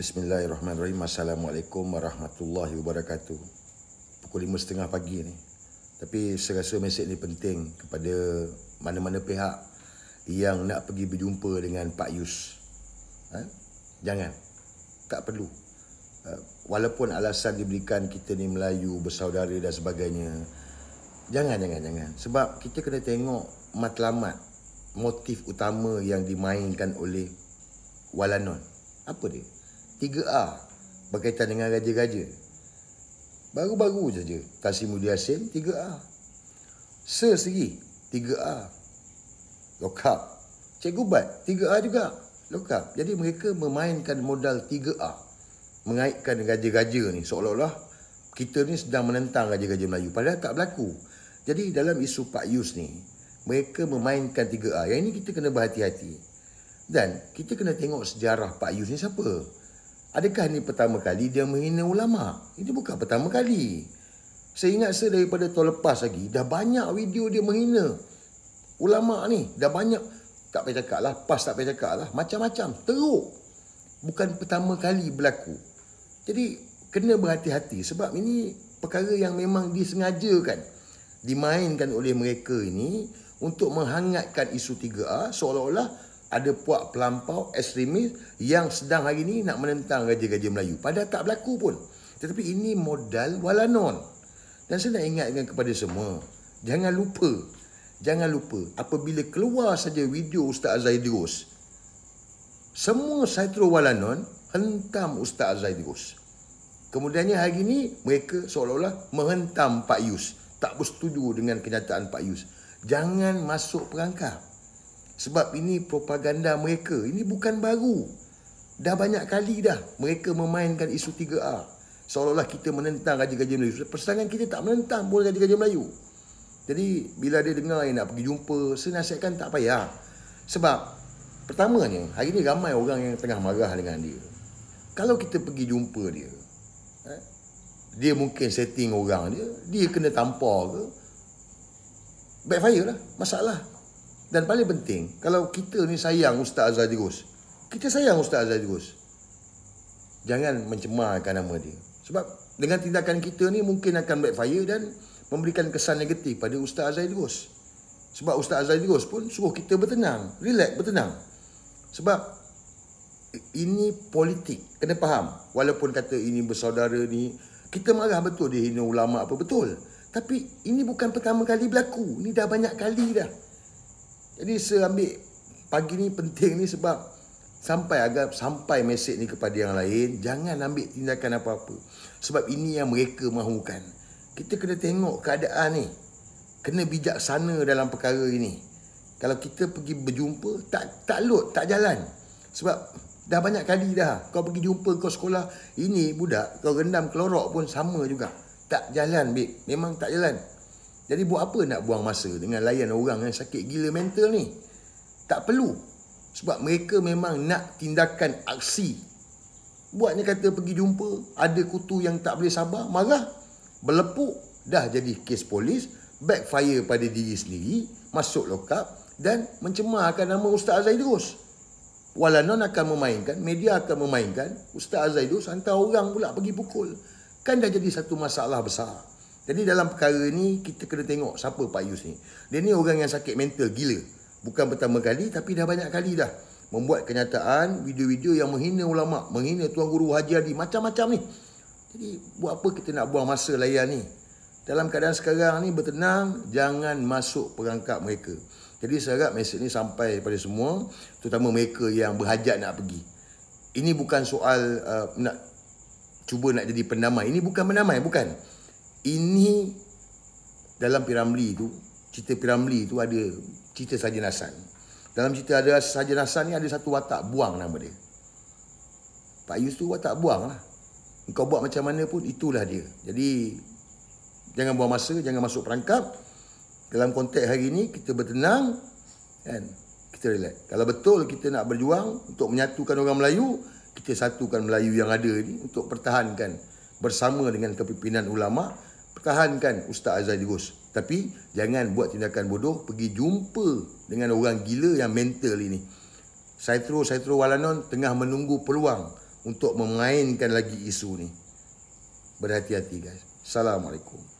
Bismillahirrahmanirrahim. Assalamualaikum warahmatullahi wabarakatuh. Pukul 5.30 pagi ni. Tapi saya rasa mesej ni penting kepada mana-mana pihak yang nak pergi berjumpa dengan Pak Yus. Ha? Jangan. Tak perlu. Ha? Walaupun alasan diberikan kita ni Melayu, bersaudara dan sebagainya. Jangan, jangan, jangan. Sebab kita kena tengok matlamat, motif utama yang dimainkan oleh Walanon. Apa dia? 3A berkaitan dengan raja-raja. Baru-baru saja kasih Mudi Asim 3A. Sir Seri 3A. Lokap. Cikgu Bat 3A juga. Lokap. Jadi mereka memainkan modal 3A. Mengaitkan raja-raja ni seolah-olah kita ni sedang menentang raja-raja Melayu. Padahal tak berlaku. Jadi dalam isu Pak Yus ni, mereka memainkan 3A. Yang ini kita kena berhati-hati. Dan kita kena tengok sejarah Pak Yus ni siapa. Adakah ini pertama kali dia menghina ulama? Ini bukan pertama kali. Saya ingat saya daripada tahun lepas lagi, dah banyak video dia menghina ulama ni. Dah banyak, tak payah cakap lah, pas tak payah cakap lah. Macam-macam, teruk. Bukan pertama kali berlaku. Jadi, kena berhati-hati sebab ini perkara yang memang disengajakan. Dimainkan oleh mereka ini untuk menghangatkan isu 3A seolah-olah ada puak pelampau ekstremis yang sedang hari ini nak menentang raja-raja Melayu. Padahal tak berlaku pun. Tetapi ini modal walanon. Dan saya nak ingatkan kepada semua. Jangan lupa. Jangan lupa. Apabila keluar saja video Ustaz Azaidros. Semua Saitro Walanon hentam Ustaz Azaidros. Kemudiannya hari ini mereka seolah-olah menghentam Pak Yus. Tak bersetuju dengan kenyataan Pak Yus. Jangan masuk perangkap. Sebab ini propaganda mereka. Ini bukan baru. Dah banyak kali dah mereka memainkan isu 3A. Seolah-olah kita menentang Raja-Raja Melayu. Persangan kita tak menentang pun Raja-Raja Melayu. Jadi bila dia dengar yang nak pergi jumpa, saya nasihatkan tak payah. Sebab pertamanya, hari ni ramai orang yang tengah marah dengan dia. Kalau kita pergi jumpa dia, eh, dia mungkin setting orang dia, dia kena tampar ke, backfire lah, masalah. Dan paling penting, kalau kita ni sayang Ustaz Azhar Gus, kita sayang Ustaz Azhar Gus. Jangan mencemarkan nama dia. Sebab dengan tindakan kita ni mungkin akan backfire dan memberikan kesan negatif pada Ustaz Azhar Gus. Sebab Ustaz Azhar Gus pun suruh kita bertenang, relax, bertenang. Sebab ini politik, kena faham. Walaupun kata ini bersaudara ni, kita marah betul dia hina ulama apa betul. Tapi ini bukan pertama kali berlaku. Ini dah banyak kali dah. Jadi saya ambil pagi ni penting ni sebab sampai agak sampai mesej ni kepada yang lain jangan ambil tindakan apa-apa sebab ini yang mereka mahukan kita kena tengok keadaan ni kena bijaksana dalam perkara ini kalau kita pergi berjumpa tak tak lut tak jalan sebab dah banyak kali dah kau pergi jumpa kau sekolah ini budak kau rendam kelorok pun sama juga tak jalan babe memang tak jalan jadi buat apa nak buang masa dengan layan orang yang sakit gila mental ni? Tak perlu. Sebab mereka memang nak tindakan aksi. Buatnya kata pergi jumpa, ada kutu yang tak boleh sabar, marah. Berlepuk, dah jadi kes polis. Backfire pada diri sendiri. Masuk lokap dan mencemarkan nama Ustaz Azaidus. Walanon akan memainkan, media akan memainkan. Ustaz Azaidus hantar orang pula pergi pukul. Kan dah jadi satu masalah besar. Jadi dalam perkara ni kita kena tengok siapa Pak Yus ni. Dia ni orang yang sakit mental gila. Bukan pertama kali tapi dah banyak kali dah membuat kenyataan video-video yang menghina ulama, menghina tuan guru Haji Adi macam-macam ni. Jadi buat apa kita nak buang masa layan ni? Dalam keadaan sekarang ni bertenang jangan masuk perangkap mereka. Jadi saya harap mesej ni sampai pada semua terutama mereka yang berhajat nak pergi. Ini bukan soal uh, nak cuba nak jadi pendamai. Ini bukan pendamai, bukan ini dalam Piramli tu cerita Piramli tu ada cerita Sajenasan dalam cerita ada Sajenasan ni ada satu watak buang nama dia Pak Yus tu watak buang lah kau buat macam mana pun itulah dia jadi jangan buang masa jangan masuk perangkap dalam konteks hari ini kita bertenang kan kita relax kalau betul kita nak berjuang untuk menyatukan orang Melayu kita satukan Melayu yang ada ni untuk pertahankan bersama dengan kepimpinan ulama' pertahankan Ustaz Azhari Ghosh. Tapi jangan buat tindakan bodoh, pergi jumpa dengan orang gila yang mental ini. Saitro Saitro Walanon tengah menunggu peluang untuk memainkan lagi isu ni. Berhati-hati guys. Assalamualaikum.